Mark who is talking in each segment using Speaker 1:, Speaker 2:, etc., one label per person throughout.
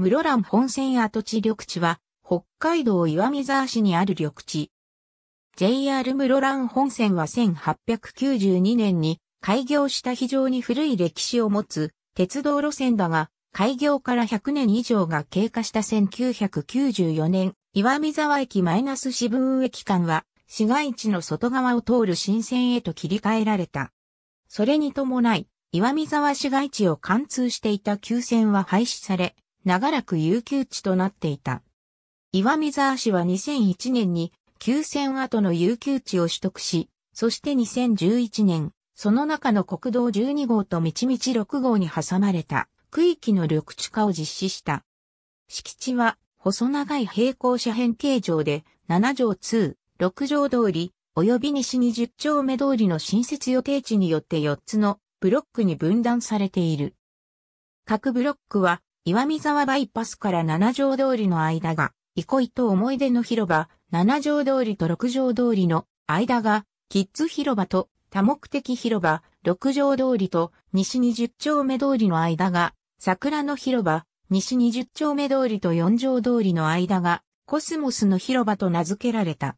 Speaker 1: 室蘭本線跡地緑地は、北海道岩見沢市にある緑地。JR 室蘭本線は1892年に開業した非常に古い歴史を持つ鉄道路線だが、開業から100年以上が経過した1994年、岩見沢駅マイナス四分駅間は、市街地の外側を通る新線へと切り替えられた。それに伴い、岩見沢市街地を貫通していた旧線は廃止され、長らく遊休地となっていた。岩見沢市は2001年に休戦後の遊休地を取得し、そして2011年、その中の国道12号と道道6号に挟まれた区域の緑地化を実施した。敷地は細長い平行斜辺形状で7条2、6条通り、及び西20丁目通りの新設予定地によって4つのブロックに分断されている。各ブロックは岩見沢バイパスから七条通りの間が、憩いと思い出の広場、七条通りと六条通りの間が、キッズ広場と多目的広場、六条通りと西二十丁目通りの間が、桜の広場、西二十丁目通りと四条通りの間が、コスモスの広場と名付けられた。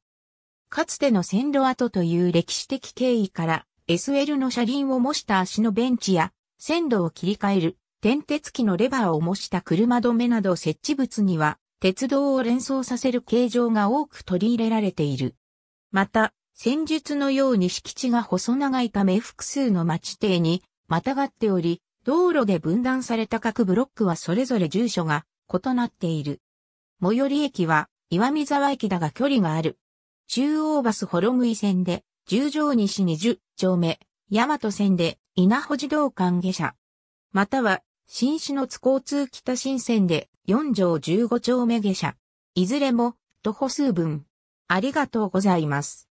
Speaker 1: かつての線路跡という歴史的経緯から、SL の車輪を模した足のベンチや、線路を切り替える点鉄機のレバーを模した車止めなど設置物には、鉄道を連想させる形状が多く取り入れられている。また、戦術のように敷地が細長いため複数の町邸にまたがっており、道路で分断された各ブロックはそれぞれ住所が異なっている。最寄り駅は岩見沢駅だが距離がある。中央バスホロムイ線で十条西に十丁目、大和線で稲穂児童館下車。または新市の津交通北新線で4条15丁目下車。いずれも徒歩数分。ありがとうございます。